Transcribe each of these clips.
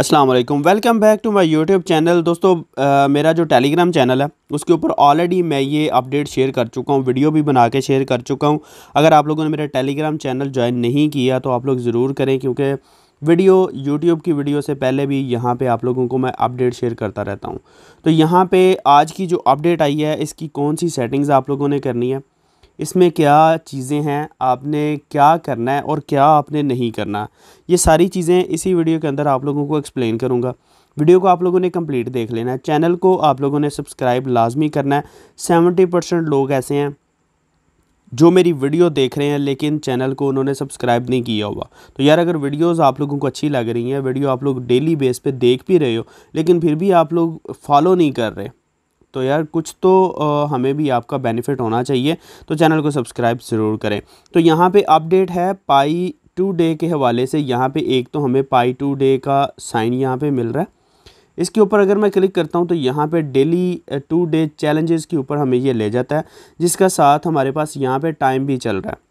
Aslam welcome back to my YouTube channel दोस्तों आ, मेरा जो टेलीग्राम चैनल है उसके ऊपर ऑलरेडी मैं ये अपडेट शेयर कर चुका हूँ वीडियो भी बना के शेयर कर चुका हूँ अगर आप लोगों ने मेरा टेलीग्राम चैनल ज्वाइन नहीं किया तो आप लोग ज़रूर करें क्योंकि वीडियो यूट्यूब की वीडियो से पहले भी यहाँ पे आप लोगों को मैं अपडेट शेयर करता रहता हूँ तो यहाँ पर आज की जो अपडेट आई है इसकी कौन सी सेटिंग्स आप लोगों ने करनी है इसमें क्या चीज़ें हैं आपने क्या करना है और क्या आपने नहीं करना ये सारी चीज़ें इसी वीडियो के अंदर आप लोगों को एक्सप्लेन करूँगा वीडियो को आप लोगों ने कंप्लीट देख लेना है चैनल को आप लोगों ने सब्सक्राइब लाजमी करना है सेवेंटी परसेंट लोग ऐसे हैं जो मेरी वीडियो देख रहे हैं लेकिन चैनल को उन्होंने सब्सक्राइब नहीं किया हुआ तो यार अगर वीडियोस आप लोगों को अच्छी लग रही हैं वीडियो आप लोग डेली बेस पे देख भी रहे हो लेकिन फिर भी आप लोग फॉलो नहीं कर रहे तो यार कुछ तो हमें भी आपका बेनिफिट होना चाहिए तो चैनल को सब्सक्राइब ज़रूर करें तो यहाँ पे अपडेट है पाई टू डे के हवाले से यहाँ पे एक तो हमें पाई टू डे का साइन यहाँ पे मिल रहा है इसके ऊपर अगर मैं क्लिक करता हूँ तो यहाँ पे डेली टू डे चैलेंजेस के ऊपर हमें ये ले जाता है जिसका साथ हमारे पास यहाँ पे टाइम भी चल रहा है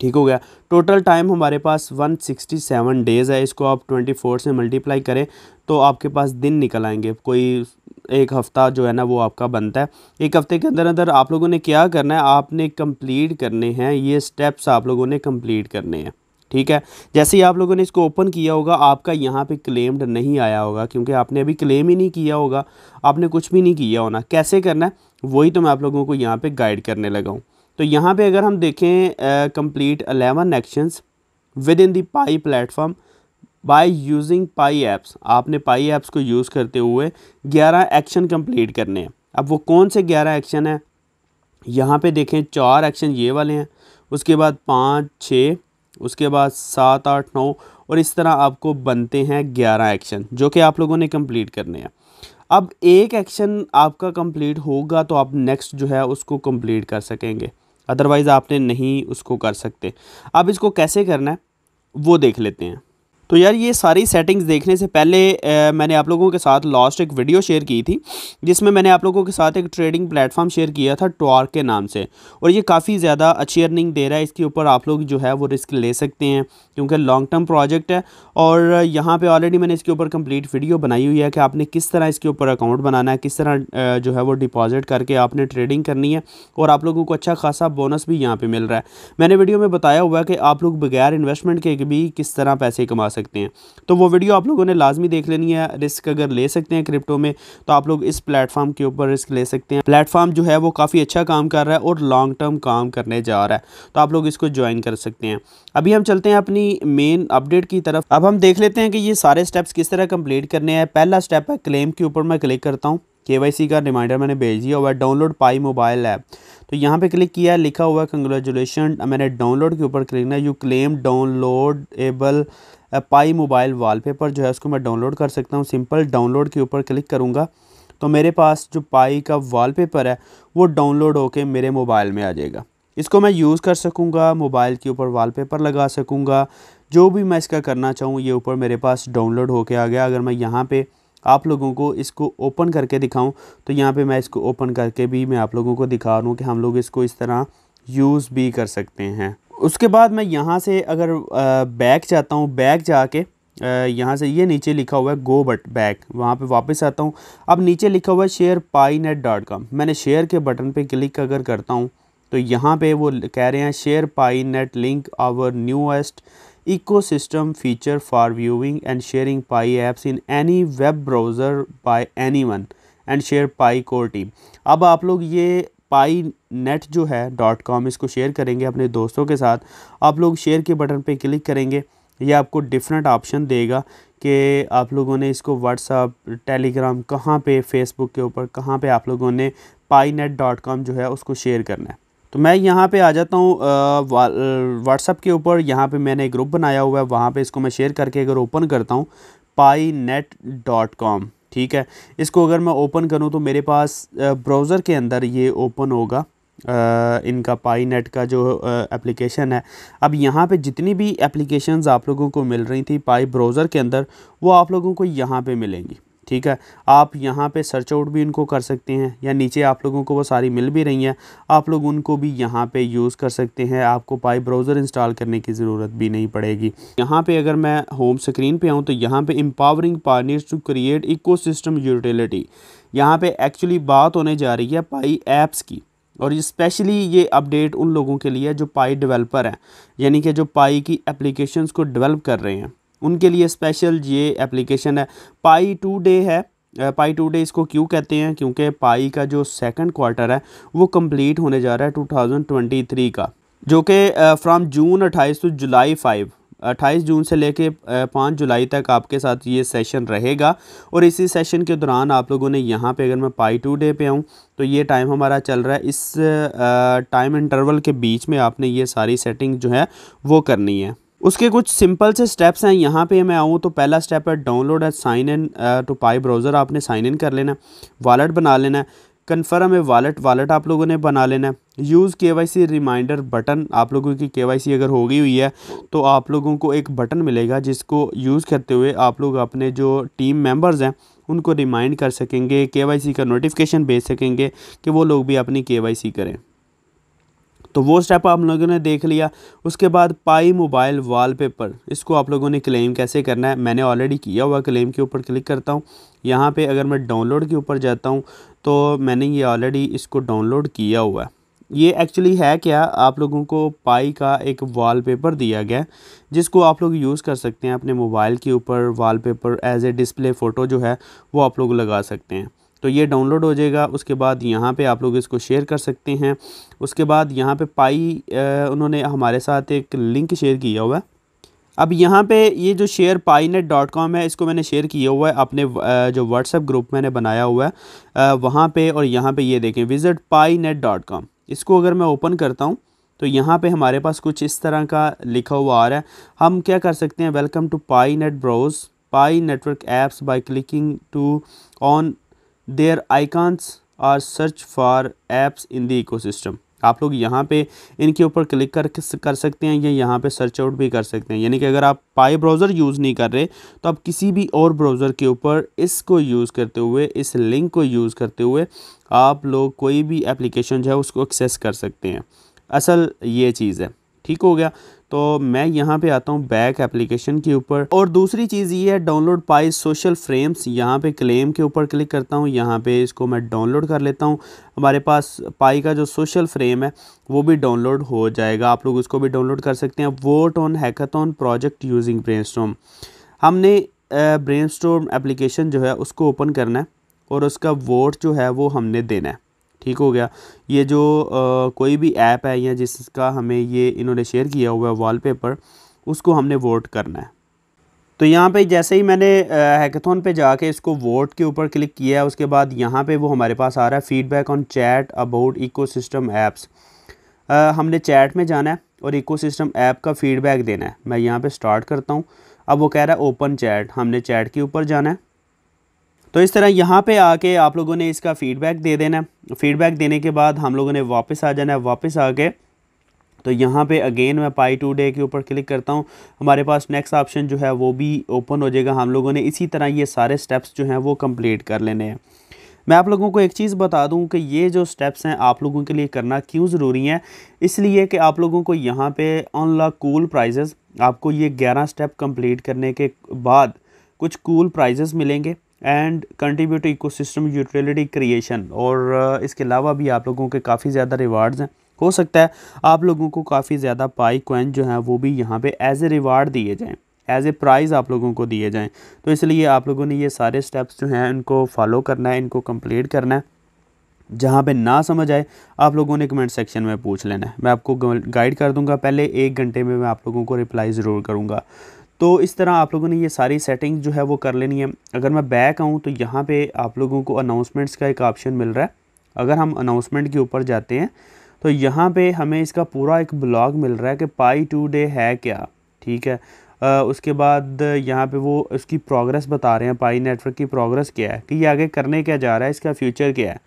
ठीक हो गया टोटल टाइम हमारे पास 167 डेज़ है इसको आप 24 से मल्टीप्लाई करें तो आपके पास दिन निकल आएंगे कोई एक हफ़्ता जो है ना वो आपका बनता है एक हफ़्ते के अंदर अंदर आप लोगों ने क्या करना है आपने कंप्लीट करने हैं ये स्टेप्स आप लोगों ने कंप्लीट करने हैं ठीक है जैसे ही आप लोगों ने इसको ओपन किया होगा आपका यहाँ पे क्लेम्ड नहीं आया होगा क्योंकि आपने अभी क्लेम ही नहीं किया होगा आपने कुछ भी नहीं किया होना कैसे करना है वही तो मैं आप लोगों को यहाँ पे गाइड करने लगा हूँ तो यहाँ पे अगर हम देखें complete eleven actions with in the Pi platform by using Pi apps आपने पाई ऐप्स को यूज़ करते हुए 11 एक्शन कंप्लीट करने हैं अब वो कौन से 11 एक्शन हैं यहाँ पे देखें चार एक्शन ये वाले हैं उसके बाद पाँच छः उसके बाद सात आठ नौ और इस तरह आपको बनते हैं ग्यारह एक्शन जो कि आप लोगों ने कंप्लीट करने हैं अब एक एक्शन आपका कंप्लीट होगा तो आप नेक्स्ट जो है उसको कंप्लीट कर सकेंगे अदरवाइज़ आपने नहीं उसको कर सकते अब इसको कैसे करना है वो देख लेते हैं तो यार ये सारी सेटिंग्स देखने से पहले मैंने आप लोगों के साथ लास्ट एक वीडियो शेयर की थी जिसमें मैंने आप लोगों के साथ एक ट्रेडिंग प्लेटफॉर्म शेयर किया था टॉर्क के नाम से और ये काफ़ी ज़्यादा अच्छी अर्निंग दे रहा है इसके ऊपर आप लोग जो है वो रिस्क ले सकते हैं क्योंकि लॉन्ग टर्म प्रोजेक्ट है और यहाँ पर ऑलरेडी मैंने इसके ऊपर कंप्लीट वीडियो बनाई हुई है कि आपने किस तरह इसके ऊपर अकाउंट बनाना है किस तरह जो है वो डिपॉजिट करके आपने ट्रेडिंग करनी है और आप लोगों को अच्छा खासा बोनस भी यहाँ पर मिल रहा है मैंने वीडियो में बताया हुआ है कि आप लोग बगैर इन्वेस्टमेंट के भी किस तरह पैसे कमा सकते सकते हैं तो वो वीडियो आप लोगों ने लाजमी देख लेनी है रिस्क अगर ले सकते हैं क्रिप्टो में तो आप लोग इस प्लेटफॉर्म के ऊपर रिस्क ले सकते हैं प्लेटफॉर्म जो है वो काफ़ी अच्छा काम कर रहा है और लॉन्ग टर्म काम करने जा रहा है तो आप लोग इसको ज्वाइन कर सकते हैं अभी हम चलते हैं अपनी मेन अपडेट की तरफ अब हम देख लेते हैं कि ये सारे स्टेप्स किस तरह कंप्लीट करने हैं पहला स्टेप है क्लेम के ऊपर मैं क्लिक करता हूँ के का रिमाइंडर मैंने भेज दिया हुआ है डाउनलोड पाई मोबाइल ऐप तो यहाँ पे क्लिक किया लिखा हुआ है कंग्रेचुलेशन मैंने डाउनलोड के ऊपर क्लिक ना you claim download able Pi mobile wallpaper जो है उसको मैं डाउनलोड कर सकता हूँ सिंपल डाउनलोड के ऊपर क्लिक करूँगा तो मेरे पास जो पाई का वॉलपेपर है वो डाउनलोड होके मेरे मोबाइल में आ जाएगा इसको मैं यूज़ कर सकूँगा मोबाइल के ऊपर वॉलपेपर लगा सकूँगा जो भी मैं इसका करना चाहूँ ये ऊपर मेरे पास डाउनलोड होके आ गया अगर मैं यहाँ पर आप लोगों को इसको ओपन करके दिखाऊं तो यहाँ पे मैं इसको ओपन करके भी मैं आप लोगों को दिखा रहा हूँ कि हम लोग इसको इस तरह यूज़ भी कर सकते हैं उसके बाद मैं यहाँ से अगर बैक जाता हूँ बैक जाके यहाँ से ये नीचे लिखा हुआ है गो बट बैक वहाँ पे वापस आता हूँ अब नीचे लिखा हुआ है share Pi net dot com मैंने शेयर के बटन पे क्लिक अगर करता हूँ तो यहाँ पे वो कह रहे हैं share Pi net link our newest feature for viewing and sharing Pi apps in any web browser browser any one and share Pi core team अब आप लोग ये पाई नेट जो है डॉट कॉम इसको शेयर करेंगे अपने दोस्तों के साथ आप लोग शेयर के बटन पे क्लिक करेंगे ये आपको डिफरेंट ऑप्शन देगा कि आप लोगों ने इसको व्हाट्सअप टेलीग्राम कहाँ पे फेसबुक के ऊपर कहाँ पे आप लोगों ने पाई नेट डॉट कॉम जो है उसको शेयर करना है तो मैं यहाँ पे आ जाता हूँ व्हाट्सअप के ऊपर यहाँ पे मैंने ग्रुप बनाया हुआ है वहाँ पे इसको मैं शेयर करके अगर ओपन करता हूँ पाई नेट डॉट कॉम ठीक है इसको अगर मैं ओपन करूँ तो मेरे पास ब्राउज़र के अंदर ये ओपन होगा आ, इनका पाई नेट का जो एप्लीकेशन है अब यहाँ पे जितनी भी एप्लीकेशंस आप लोगों को मिल रही थी पाई ब्राउज़र के अंदर वो आप लोगों को यहाँ पे मिलेंगी ठीक है आप यहाँ पे सर्च आउट भी इनको कर सकते हैं या नीचे आप लोगों को वो सारी मिल भी रही हैं आप लोग उनको भी यहाँ पे यूज़ कर सकते हैं आपको पाई ब्राउज़र इंस्टॉल करने की ज़रूरत भी नहीं पड़ेगी यहाँ पे अगर मैं होम स्क्रीन पे आऊँ तो यहाँ पे empowering partners to create ecosystem utility यहाँ पर एक्चुअली बात होने जा रही है पाई ऐप्स की और स्पेशली ये अपडेट उन लोगों के लिए जो पाई डिवेलपर हैं यानी कि जो पाई की एप्लीकेशन को डिवेलप कर रहे हैं उनके लिए स्पेशल ये एप्लीकेशन है पाई टू डे है पाई टू डे इसको क्यों कहते हैं क्योंकि पाई का जो सेकंड क्वार्टर है वो कंप्लीट होने जा रहा है 2023 का जो कि फ्रॉम जून 28 टू जुलाई 5 अट्ठाईस जून से लेके पाँच जुलाई तक आपके साथ ये सेशन रहेगा और इसी सेशन के दौरान आप लोगों ने यहाँ पे अगर मैं पाई टू डे पे आऊँ तो ये टाइम हमारा चल रहा है इस टाइम इंटरवल के बीच में आपने ये सारी सेटिंग जो है वो करनी है उसके कुछ सिंपल से स्टेप्स हैं यहाँ पे मैं आऊँ तो पहला स्टेप है डाउनलोड है sign in to Pi browser आपने साइन इन कर लेना वॉलेट बना लेना है कन्फर्म है वॉलेट वॉलेट आप लोगों ने बना लेना है यूज़ के वाई सी रिमाइंडर बटन आप लोगों की के वाई सी अगर हो गई हुई है तो आप लोगों को एक बटन मिलेगा जिसको यूज़ करते हुए आप लोग अपने जो टीम मेम्बर्स हैं उनको रिमाइंड कर सकेंगे के वाई सी का नोटिफिकेशन भेज सकेंगे कि वो लोग भी अपनी के वाई सी करें तो वो स्टेप आप लोगों ने देख लिया उसके बाद पाई मोबाइल वॉलपेपर इसको आप लोगों ने क्लेम कैसे करना है मैंने ऑलरेडी किया हुआ क्लेम के ऊपर क्लिक करता हूँ यहाँ पे अगर मैं डाउनलोड के ऊपर जाता हूँ तो मैंने ये ऑलरेडी इसको डाउनलोड किया हुआ है ये एक्चुअली है क्या आप लोगों को पाई का एक वॉलपेपर दिया गया जिसको आप लोग यूज़ कर सकते हैं अपने मोबाइल के ऊपर wallpaper as a display photo जो है वो आप लोग लगा सकते हैं तो ये डाउनलोड हो जाएगा उसके बाद यहाँ पे आप लोग इसको शेयर कर सकते हैं उसके बाद यहाँ पे पाई उन्होंने हमारे साथ एक लिंक शेयर किया हुआ है अब यहाँ पे ये जो share Pi net dot com है इसको मैंने शेयर किया हुआ है अपने जो व्हाट्सएप ग्रुप मैंने बनाया हुआ है वहाँ पर और यहाँ पर ये देखें visit Pi net dot com इसको अगर मैं ओपन करता हूँ तो यहाँ पे हमारे पास कुछ इस तरह का लिखा हुआ आ रहा है हम क्या कर सकते हैं welcome to Pi net browse Pi network apps by clicking to on their icons or search for apps in the ecosystem आप लोग यहाँ पे इनके ऊपर क्लिक कर कर सकते हैं या यहाँ पे सर्च आउट भी कर सकते हैं यानी कि अगर आप पाई ब्राउज़र यूज़ नहीं कर रहे तो आप किसी भी और ब्राउज़र के ऊपर इसको यूज़ करते हुए इस लिंक को यूज़ करते हुए आप लोग कोई भी एप्लीकेशन जो है उसको एक्सेस कर सकते हैं असल ये चीज़ है ठीक हो गया तो मैं यहाँ पे आता हूँ बैक एप्लीकेशन के ऊपर और दूसरी चीज़ ये है डाउनलोड पाई सोशल फ्रेम्स यहाँ पे क्लेम के ऊपर क्लिक करता हूँ यहाँ पे इसको मैं डाउनलोड कर लेता हूँ हमारे पास पाई का जो सोशल फ्रेम है वो भी डाउनलोड हो जाएगा आप लोग उसको भी डाउनलोड कर सकते हैं vote on hackathon project using brain हमने ब्रेन एप्लीकेशन जो है उसको ओपन करना है और उसका वोट जो है वो हमने देना है ठीक हो गया ये जो आ, कोई भी ऐप है या जिसका हमें ये इन्होंने शेयर किया हुआ है वॉलपेपर उसको हमने वोट करना है तो यहाँ पे जैसे ही मैंने हैकेथन पे जाके इसको वोट के ऊपर क्लिक किया है उसके बाद यहाँ पे वो हमारे पास आ रहा है feedback on chat about ecosystem apps हमने चैट में जाना है और इकोसिस्टम ऐप का फीडबैक देना है मैं यहाँ पे स्टार्ट करता हूँ अब वो कह रहा है ओपन चैट हमने चैट के ऊपर जाना है तो इस तरह यहाँ पे आके आप लोगों ने इसका फीडबैक दे देना है फीडबैक देने के बाद हम लोगों ने वापस आ जाना है वापस आके तो यहाँ पे अगेन मैं पाई टू डे के ऊपर क्लिक करता हूँ हमारे पास नेक्स्ट ऑप्शन जो है वो भी ओपन हो जाएगा हम लोगों ने इसी तरह ये सारे स्टेप्स जो हैं वो कम्प्लीट कर लेने हैं मैं आप लोगों को एक चीज़ बता दूं कि ये जो स्टेप्स हैं आप लोगों के लिए करना क्यों ज़रूरी है इसलिए कि आप लोगों को यहाँ पे अनलॉक कूल प्राइजेज़ आपको ये ग्यारह स्टेप कंप्लीट करने के बाद कुछ कूल प्राइजेज़ मिलेंगे एंड कंट्रीब्यूट इको सिस्टम यूटिलिटी क्रिएशन और uh, इसके अलावा भी आप लोगों के काफ़ी ज़्यादा रिवार्ड्स हैं हो सकता है आप लोगों को काफ़ी ज़्यादा पाई कोइन जो है वो भी यहाँ पे एज ए रिवार्ड दिए जाएँ एज ए प्राइज़ आप लोगों को दिए जाएँ तो इसलिए आप लोगों ने ये सारे स्टेप्स जो हैं इनको फॉलो करना है इनको कम्प्लीट करना है जहाँ पे ना समझ आए आप लोगों ने कमेंट सेक्शन में पूछ लेना है मैं आपको गाइड कर दूंगा पहले एक घंटे में मैं आप लोगों को रिप्लाई ज़रूर करूँगा तो इस तरह आप लोगों ने ये सारी सेटिंग जो है वो कर लेनी है अगर मैं बैक आऊँ तो यहाँ पे आप लोगों को अनाउंसमेंट्स का एक ऑप्शन मिल रहा है अगर हम अनाउंसमेंट के ऊपर जाते हैं तो यहाँ पे हमें इसका पूरा एक ब्लॉग मिल रहा है कि पाई टू डे है क्या ठीक है आ, उसके बाद यहाँ पे वो उसकी प्रोग्रेस बता रहे हैं पाई नेटवर्क की प्रोग्रेस क्या है कि ये आगे करने क्या जा रहा है इसका फ्यूचर क्या है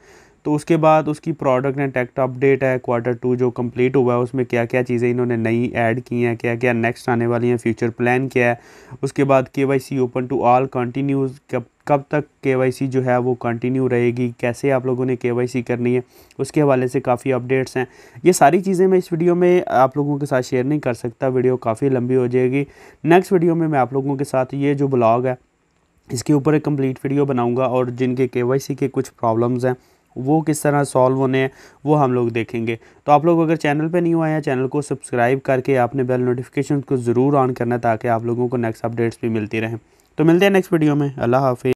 तो उसके बाद उसकी प्रोडक्ट एंड टेक्ट अपडेट है क्वार्टर टू जो कंप्लीट हुआ है उसमें क्या क्या चीज़ें इन्होंने नई ऐड की हैं क्या क्या नेक्स्ट आने वाली हैं फ्यूचर प्लान क्या है उसके बाद K Y C open to all continues कब कब तक के वाई सी जो है वो कंटिन्यू रहेगी कैसे आप लोगों ने के वाई सी करनी है उसके हवाले से काफ़ी अपडेट्स हैं ये सारी चीज़ें मैं इस वीडियो में आप लोगों के साथ शेयर नहीं कर सकता वीडियो काफ़ी लंबी हो जाएगी नेक्स्ट वीडियो में मैं आप लोगों के साथ ये जो ब्लॉग है इसके ऊपर एक कंप्लीट वीडियो बनाऊंगा और जिनके के वाई सी के कुछ प्रॉब्लम्स हैं वो किस तरह सॉल्व होने हैं वो हम लोग देखेंगे तो आप लोग अगर चैनल पे नहीं हुआ है चैनल को सब्सक्राइब करके आपने बेल नोटिफिकेशन को ज़रूर ऑन करना ताकि आप लोगों को नेक्स्ट अपडेट्स भी मिलती रहें तो मिलते हैं नेक्स्ट वीडियो में अल्लाह हाफि